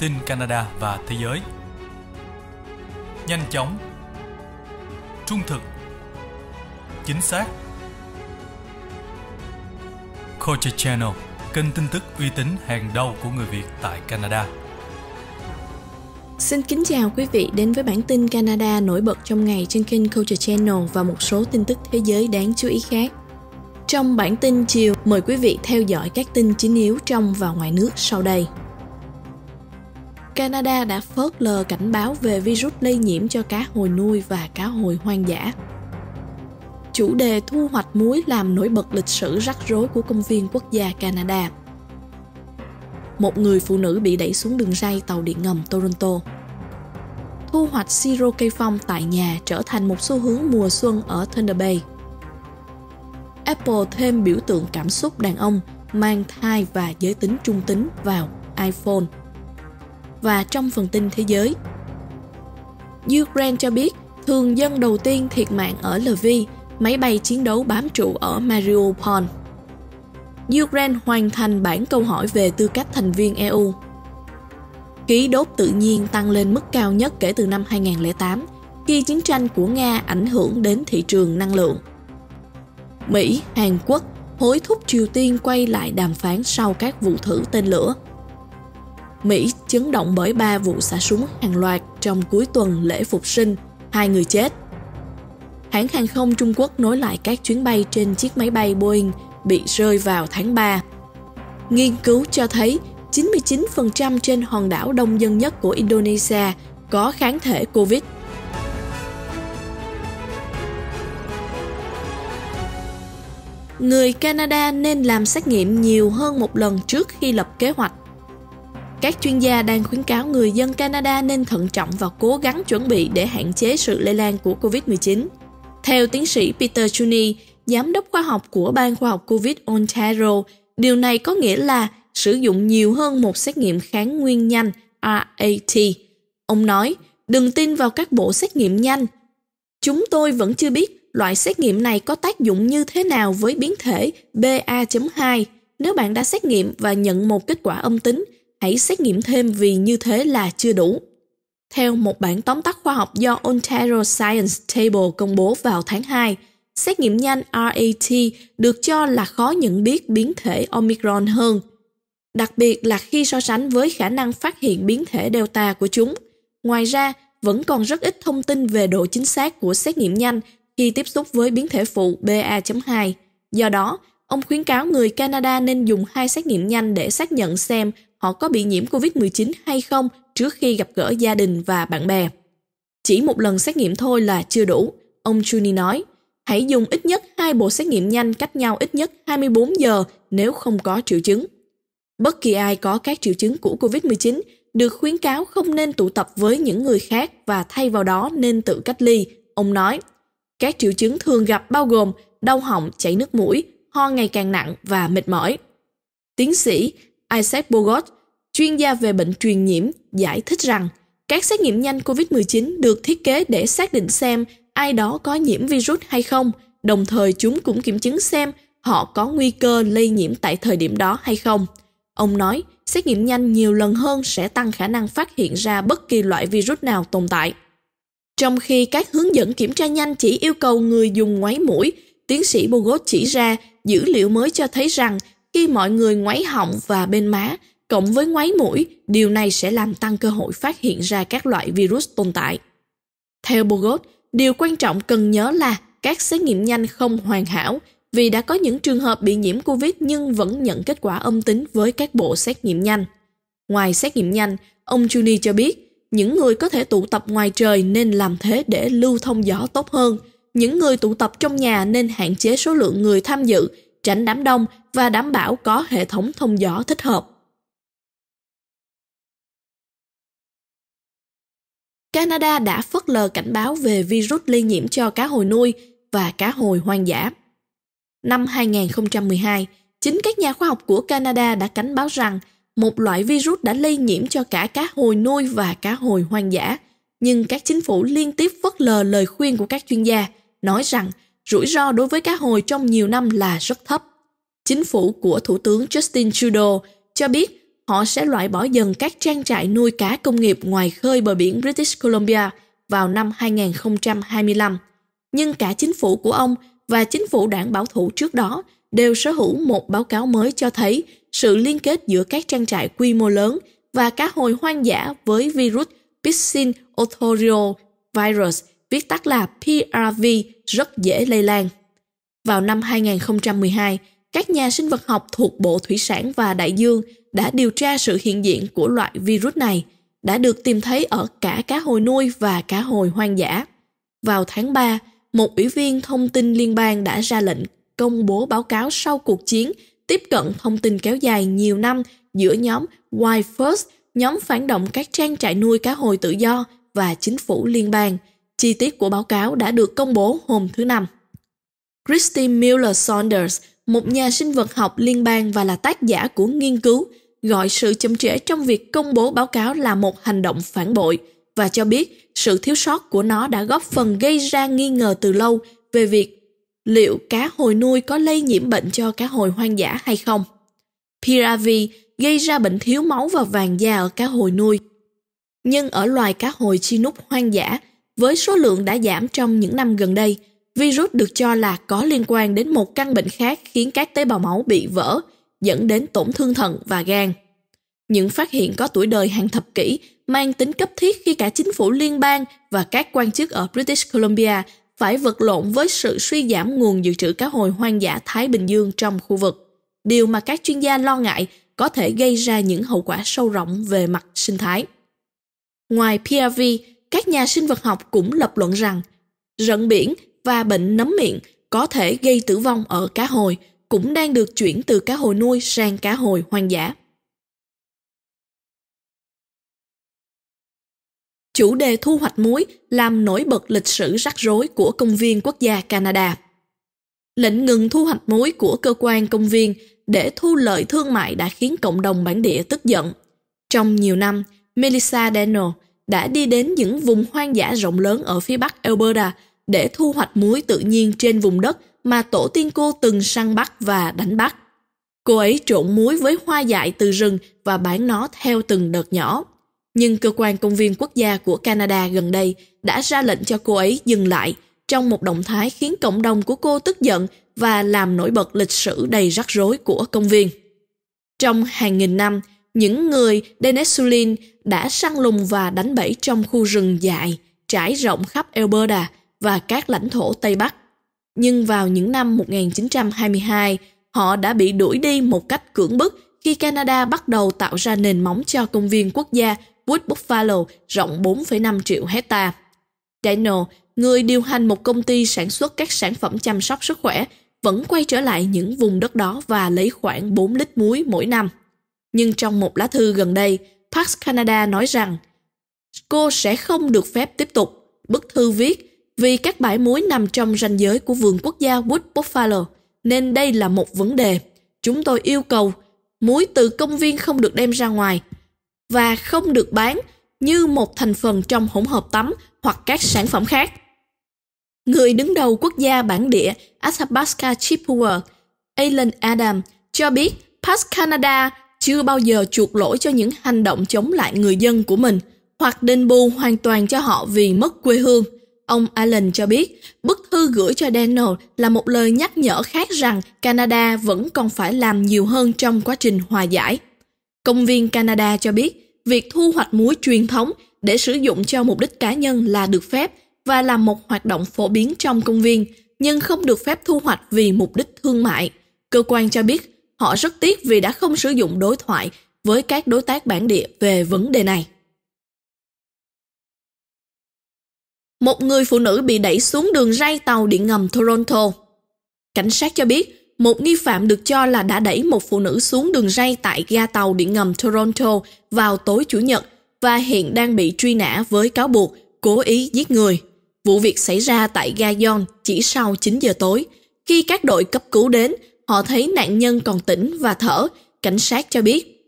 tin Canada và thế giới. Nhanh chóng, trung thực, chính xác. Culture Channel, kênh tin tức uy tín hàng đầu của người Việt tại Canada. Xin kính chào quý vị đến với bản tin Canada nổi bật trong ngày trên kênh Culture Channel và một số tin tức thế giới đáng chú ý khác. Trong bản tin chiều, mời quý vị theo dõi các tin chính yếu trong và ngoài nước sau đây. Canada đã phớt lờ cảnh báo về virus lây nhiễm cho cá hồi nuôi và cá hồi hoang dã. Chủ đề thu hoạch muối làm nổi bật lịch sử rắc rối của công viên quốc gia Canada. Một người phụ nữ bị đẩy xuống đường ray tàu điện ngầm Toronto. Thu hoạch siro cây phong tại nhà trở thành một xu hướng mùa xuân ở Thunder Bay. Apple thêm biểu tượng cảm xúc đàn ông mang thai và giới tính trung tính vào iPhone và trong phần tin thế giới. Ukraine cho biết thường dân đầu tiên thiệt mạng ở Lviv, máy bay chiến đấu bám trụ ở Mariupol. Ukraine hoàn thành bản câu hỏi về tư cách thành viên EU. Ký đốt tự nhiên tăng lên mức cao nhất kể từ năm 2008, khi chiến tranh của Nga ảnh hưởng đến thị trường năng lượng. Mỹ, Hàn Quốc hối thúc Triều Tiên quay lại đàm phán sau các vụ thử tên lửa – Mỹ chấn động bởi 3 vụ xả súng hàng loạt trong cuối tuần lễ phục sinh, hai người chết. Hãng hàng không Trung Quốc nối lại các chuyến bay trên chiếc máy bay Boeing bị rơi vào tháng 3. Nghiên cứu cho thấy 99% trên hòn đảo đông dân nhất của Indonesia có kháng thể COVID. Người Canada nên làm xét nghiệm nhiều hơn một lần trước khi lập kế hoạch các chuyên gia đang khuyến cáo người dân Canada nên thận trọng và cố gắng chuẩn bị để hạn chế sự lây lan của COVID-19. Theo tiến sĩ Peter Chuni, giám đốc khoa học của Ban khoa học COVID Ontario, điều này có nghĩa là sử dụng nhiều hơn một xét nghiệm kháng nguyên nhanh RAT. Ông nói, đừng tin vào các bộ xét nghiệm nhanh. Chúng tôi vẫn chưa biết loại xét nghiệm này có tác dụng như thế nào với biến thể BA.2. Nếu bạn đã xét nghiệm và nhận một kết quả âm tính, hãy xét nghiệm thêm vì như thế là chưa đủ. Theo một bản tóm tắt khoa học do Ontario Science Table công bố vào tháng 2, xét nghiệm nhanh RAT được cho là khó nhận biết biến thể Omicron hơn, đặc biệt là khi so sánh với khả năng phát hiện biến thể Delta của chúng. Ngoài ra, vẫn còn rất ít thông tin về độ chính xác của xét nghiệm nhanh khi tiếp xúc với biến thể phụ BA.2. Do đó, ông khuyến cáo người Canada nên dùng hai xét nghiệm nhanh để xác nhận xem họ có bị nhiễm COVID-19 hay không trước khi gặp gỡ gia đình và bạn bè. Chỉ một lần xét nghiệm thôi là chưa đủ, ông Chuni nói. Hãy dùng ít nhất hai bộ xét nghiệm nhanh cách nhau ít nhất 24 giờ nếu không có triệu chứng. Bất kỳ ai có các triệu chứng của COVID-19 được khuyến cáo không nên tụ tập với những người khác và thay vào đó nên tự cách ly, ông nói. Các triệu chứng thường gặp bao gồm đau họng, chảy nước mũi, ho ngày càng nặng và mệt mỏi. Tiến sĩ Isaac Bogot, chuyên gia về bệnh truyền nhiễm, giải thích rằng các xét nghiệm nhanh COVID-19 được thiết kế để xác định xem ai đó có nhiễm virus hay không, đồng thời chúng cũng kiểm chứng xem họ có nguy cơ lây nhiễm tại thời điểm đó hay không. Ông nói, xét nghiệm nhanh nhiều lần hơn sẽ tăng khả năng phát hiện ra bất kỳ loại virus nào tồn tại. Trong khi các hướng dẫn kiểm tra nhanh chỉ yêu cầu người dùng ngoáy mũi, tiến sĩ Bogot chỉ ra dữ liệu mới cho thấy rằng khi mọi người ngoáy họng và bên má, cộng với ngoáy mũi, điều này sẽ làm tăng cơ hội phát hiện ra các loại virus tồn tại. Theo Bogot, điều quan trọng cần nhớ là các xét nghiệm nhanh không hoàn hảo vì đã có những trường hợp bị nhiễm COVID nhưng vẫn nhận kết quả âm tính với các bộ xét nghiệm nhanh. Ngoài xét nghiệm nhanh, ông Juni cho biết, những người có thể tụ tập ngoài trời nên làm thế để lưu thông gió tốt hơn. Những người tụ tập trong nhà nên hạn chế số lượng người tham dự, tránh đám đông và đảm bảo có hệ thống thông gió thích hợp. Canada đã phớt lờ cảnh báo về virus lây nhiễm cho cá hồi nuôi và cá hồi hoang dã. Năm 2012, chính các nhà khoa học của Canada đã cảnh báo rằng một loại virus đã lây nhiễm cho cả cá hồi nuôi và cá hồi hoang dã, nhưng các chính phủ liên tiếp phớt lờ lời khuyên của các chuyên gia, nói rằng rủi ro đối với cá hồi trong nhiều năm là rất thấp chính phủ của Thủ tướng Justin Trudeau cho biết họ sẽ loại bỏ dần các trang trại nuôi cá công nghiệp ngoài khơi bờ biển British Columbia vào năm 2025. Nhưng cả chính phủ của ông và chính phủ đảng bảo thủ trước đó đều sở hữu một báo cáo mới cho thấy sự liên kết giữa các trang trại quy mô lớn và cá hồi hoang dã với virus Piscine Otorio virus, viết tắt là PRV, rất dễ lây lan. Vào năm 2012, các nhà sinh vật học thuộc Bộ Thủy sản và Đại dương đã điều tra sự hiện diện của loại virus này đã được tìm thấy ở cả cá hồi nuôi và cá hồi hoang dã. Vào tháng 3, một ủy viên thông tin liên bang đã ra lệnh công bố báo cáo sau cuộc chiến tiếp cận thông tin kéo dài nhiều năm giữa nhóm Wild First, nhóm phản động các trang trại nuôi cá hồi tự do và chính phủ liên bang. Chi tiết của báo cáo đã được công bố hôm thứ Năm. Christy Miller Saunders, một nhà sinh vật học liên bang và là tác giả của nghiên cứu, gọi sự chậm trễ trong việc công bố báo cáo là một hành động phản bội và cho biết sự thiếu sót của nó đã góp phần gây ra nghi ngờ từ lâu về việc liệu cá hồi nuôi có lây nhiễm bệnh cho cá hồi hoang dã hay không. Piravi gây ra bệnh thiếu máu và vàng da ở cá hồi nuôi. Nhưng ở loài cá hồi chinook hoang dã, với số lượng đã giảm trong những năm gần đây – virus được cho là có liên quan đến một căn bệnh khác khiến các tế bào máu bị vỡ, dẫn đến tổn thương thận và gan. Những phát hiện có tuổi đời hàng thập kỷ mang tính cấp thiết khi cả chính phủ liên bang và các quan chức ở British Columbia phải vật lộn với sự suy giảm nguồn dự trữ cá hồi hoang dã Thái Bình Dương trong khu vực, điều mà các chuyên gia lo ngại có thể gây ra những hậu quả sâu rộng về mặt sinh thái. Ngoài PRV, các nhà sinh vật học cũng lập luận rằng rận biển và bệnh nấm miệng có thể gây tử vong ở cá hồi cũng đang được chuyển từ cá hồi nuôi sang cá hồi hoang dã. Chủ đề thu hoạch muối làm nổi bật lịch sử rắc rối của Công viên Quốc gia Canada. Lệnh ngừng thu hoạch muối của cơ quan công viên để thu lợi thương mại đã khiến cộng đồng bản địa tức giận. Trong nhiều năm, Melissa Daniel đã đi đến những vùng hoang dã rộng lớn ở phía bắc Alberta để thu hoạch muối tự nhiên trên vùng đất mà tổ tiên cô từng săn bắt và đánh bắt. Cô ấy trộn muối với hoa dại từ rừng và bán nó theo từng đợt nhỏ. Nhưng cơ quan công viên quốc gia của Canada gần đây đã ra lệnh cho cô ấy dừng lại trong một động thái khiến cộng đồng của cô tức giận và làm nổi bật lịch sử đầy rắc rối của công viên. Trong hàng nghìn năm, những người Denesulin đã săn lùng và đánh bẫy trong khu rừng dại trải rộng khắp Alberta và các lãnh thổ Tây Bắc. Nhưng vào những năm 1922, họ đã bị đuổi đi một cách cưỡng bức khi Canada bắt đầu tạo ra nền móng cho công viên quốc gia Wood Buffalo rộng 4,5 triệu hecta. Daniel, người điều hành một công ty sản xuất các sản phẩm chăm sóc sức khỏe, vẫn quay trở lại những vùng đất đó và lấy khoảng 4 lít muối mỗi năm. Nhưng trong một lá thư gần đây, Parks Canada nói rằng cô sẽ không được phép tiếp tục. Bức thư viết vì các bãi muối nằm trong ranh giới của vườn quốc gia Wood Buffalo, nên đây là một vấn đề. Chúng tôi yêu cầu muối từ công viên không được đem ra ngoài và không được bán như một thành phần trong hỗn hợp tắm hoặc các sản phẩm khác. Người đứng đầu quốc gia bản địa Athabasca Chippewa, Alan Adam, cho biết Pass Canada chưa bao giờ chuộc lỗi cho những hành động chống lại người dân của mình hoặc đền bù hoàn toàn cho họ vì mất quê hương – Ông Allen cho biết, bức thư gửi cho Daniel là một lời nhắc nhở khác rằng Canada vẫn còn phải làm nhiều hơn trong quá trình hòa giải. Công viên Canada cho biết, việc thu hoạch muối truyền thống để sử dụng cho mục đích cá nhân là được phép và là một hoạt động phổ biến trong công viên, nhưng không được phép thu hoạch vì mục đích thương mại. Cơ quan cho biết, họ rất tiếc vì đã không sử dụng đối thoại với các đối tác bản địa về vấn đề này. một người phụ nữ bị đẩy xuống đường ray tàu điện ngầm Toronto. Cảnh sát cho biết, một nghi phạm được cho là đã đẩy một phụ nữ xuống đường ray tại ga tàu điện ngầm Toronto vào tối Chủ nhật và hiện đang bị truy nã với cáo buộc cố ý giết người. Vụ việc xảy ra tại ga Yon chỉ sau 9 giờ tối. Khi các đội cấp cứu đến, họ thấy nạn nhân còn tỉnh và thở, cảnh sát cho biết.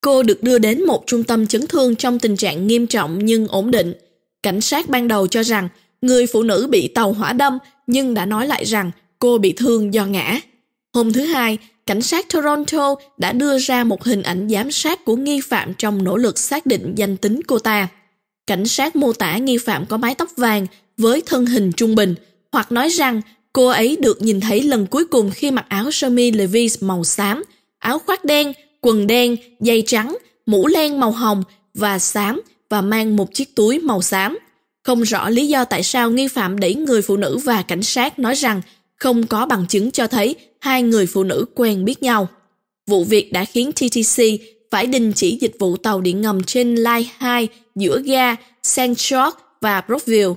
Cô được đưa đến một trung tâm chấn thương trong tình trạng nghiêm trọng nhưng ổn định. Cảnh sát ban đầu cho rằng người phụ nữ bị tàu hỏa đâm nhưng đã nói lại rằng cô bị thương do ngã. Hôm thứ Hai, cảnh sát Toronto đã đưa ra một hình ảnh giám sát của nghi phạm trong nỗ lực xác định danh tính cô ta. Cảnh sát mô tả nghi phạm có mái tóc vàng với thân hình trung bình, hoặc nói rằng cô ấy được nhìn thấy lần cuối cùng khi mặc áo sơ mi Levi's màu xám, áo khoác đen, quần đen, giày trắng, mũ len màu hồng và xám và mang một chiếc túi màu xám. Không rõ lý do tại sao nghi phạm đẩy người phụ nữ và cảnh sát nói rằng không có bằng chứng cho thấy hai người phụ nữ quen biết nhau. Vụ việc đã khiến TTC phải đình chỉ dịch vụ tàu điện ngầm trên Line 2 giữa ga St. George và Brookville.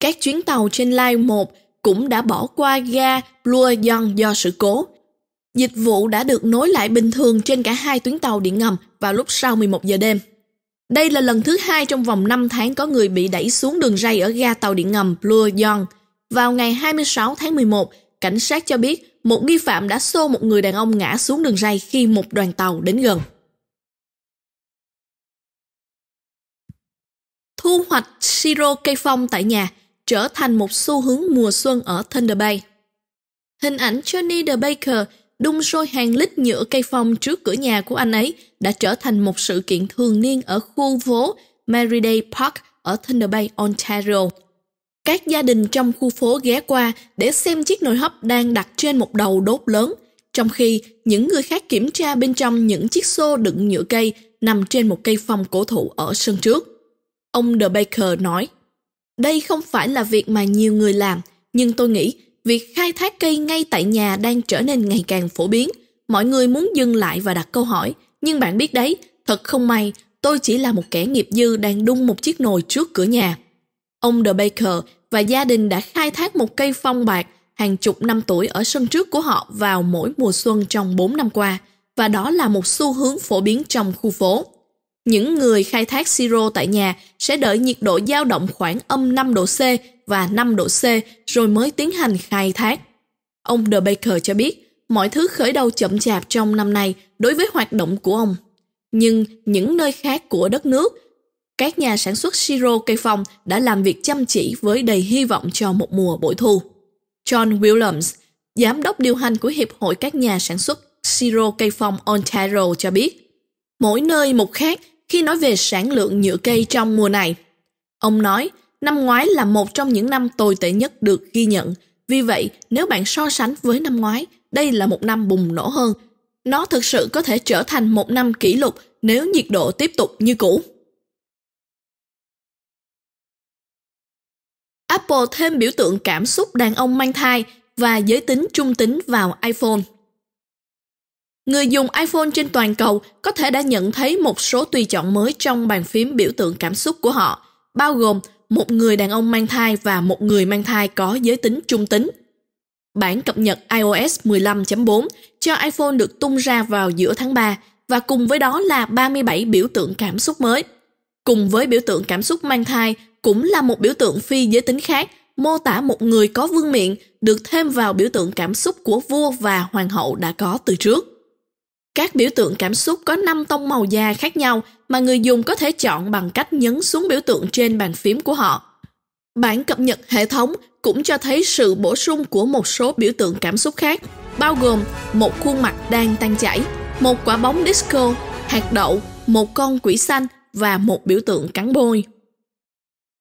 Các chuyến tàu trên Line 1 cũng đã bỏ qua ga Blue John do sự cố. Dịch vụ đã được nối lại bình thường trên cả hai tuyến tàu điện ngầm vào lúc sau 11 giờ đêm. Đây là lần thứ hai trong vòng 5 tháng có người bị đẩy xuống đường ray ở ga tàu điện ngầm Blue Yon. Vào ngày 26 tháng 11, cảnh sát cho biết một nghi phạm đã xô một người đàn ông ngã xuống đường ray khi một đoàn tàu đến gần. Thu hoạch siro cây phong tại nhà trở thành một xu hướng mùa xuân ở Thunder Bay. Hình ảnh Johnny the Baker đun sôi hàng lít nhựa cây phong trước cửa nhà của anh ấy – đã trở thành một sự kiện thường niên ở khu phố Merriday Park ở Thunder Bay, Ontario. Các gia đình trong khu phố ghé qua để xem chiếc nồi hấp đang đặt trên một đầu đốt lớn, trong khi những người khác kiểm tra bên trong những chiếc xô đựng nhựa cây nằm trên một cây phong cổ thụ ở sân trước. Ông The Baker nói, đây không phải là việc mà nhiều người làm, nhưng tôi nghĩ việc khai thác cây ngay tại nhà đang trở nên ngày càng phổ biến. Mọi người muốn dừng lại và đặt câu hỏi, nhưng bạn biết đấy, thật không may, tôi chỉ là một kẻ nghiệp dư đang đun một chiếc nồi trước cửa nhà. Ông The Baker và gia đình đã khai thác một cây phong bạc hàng chục năm tuổi ở sân trước của họ vào mỗi mùa xuân trong 4 năm qua, và đó là một xu hướng phổ biến trong khu phố. Những người khai thác siro tại nhà sẽ đợi nhiệt độ dao động khoảng âm 5 độ C và 5 độ C rồi mới tiến hành khai thác. Ông The Baker cho biết, mọi thứ khởi đầu chậm chạp trong năm nay đối với hoạt động của ông. Nhưng những nơi khác của đất nước, các nhà sản xuất siro cây phong đã làm việc chăm chỉ với đầy hy vọng cho một mùa bội thu. John Williams, giám đốc điều hành của Hiệp hội các nhà sản xuất siro cây phong Ontario cho biết, mỗi nơi một khác khi nói về sản lượng nhựa cây trong mùa này. Ông nói, năm ngoái là một trong những năm tồi tệ nhất được ghi nhận. Vì vậy, nếu bạn so sánh với năm ngoái, đây là một năm bùng nổ hơn. Nó thực sự có thể trở thành một năm kỷ lục nếu nhiệt độ tiếp tục như cũ. Apple thêm biểu tượng cảm xúc đàn ông mang thai và giới tính trung tính vào iPhone. Người dùng iPhone trên toàn cầu có thể đã nhận thấy một số tùy chọn mới trong bàn phím biểu tượng cảm xúc của họ, bao gồm một người đàn ông mang thai và một người mang thai có giới tính trung tính. Bản cập nhật iOS 15.4 cho iPhone được tung ra vào giữa tháng 3 và cùng với đó là 37 biểu tượng cảm xúc mới. Cùng với biểu tượng cảm xúc mang thai cũng là một biểu tượng phi giới tính khác mô tả một người có vương miện được thêm vào biểu tượng cảm xúc của vua và hoàng hậu đã có từ trước. Các biểu tượng cảm xúc có 5 tông màu da khác nhau mà người dùng có thể chọn bằng cách nhấn xuống biểu tượng trên bàn phím của họ. Bản cập nhật hệ thống cũng cho thấy sự bổ sung của một số biểu tượng cảm xúc khác, bao gồm một khuôn mặt đang tan chảy, một quả bóng disco, hạt đậu, một con quỷ xanh và một biểu tượng cắn bôi.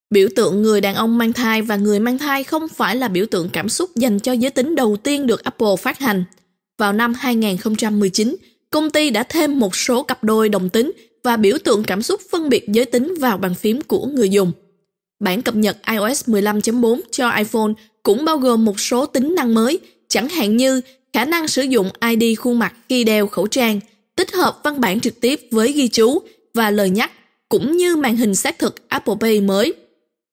Biểu tượng người đàn ông mang thai và người mang thai không phải là biểu tượng cảm xúc dành cho giới tính đầu tiên được Apple phát hành. Vào năm 2019, công ty đã thêm một số cặp đôi đồng tính và biểu tượng cảm xúc phân biệt giới tính vào bàn phím của người dùng. Bản cập nhật iOS 15.4 cho iPhone cũng bao gồm một số tính năng mới, chẳng hạn như khả năng sử dụng ID khuôn mặt khi đeo khẩu trang, tích hợp văn bản trực tiếp với ghi chú và lời nhắc, cũng như màn hình xác thực Apple Pay mới.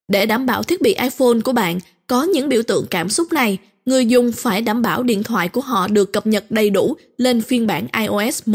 Để đảm bảo thiết bị iPhone của bạn có những biểu tượng cảm xúc này, người dùng phải đảm bảo điện thoại của họ được cập nhật đầy đủ lên phiên bản iOS mới.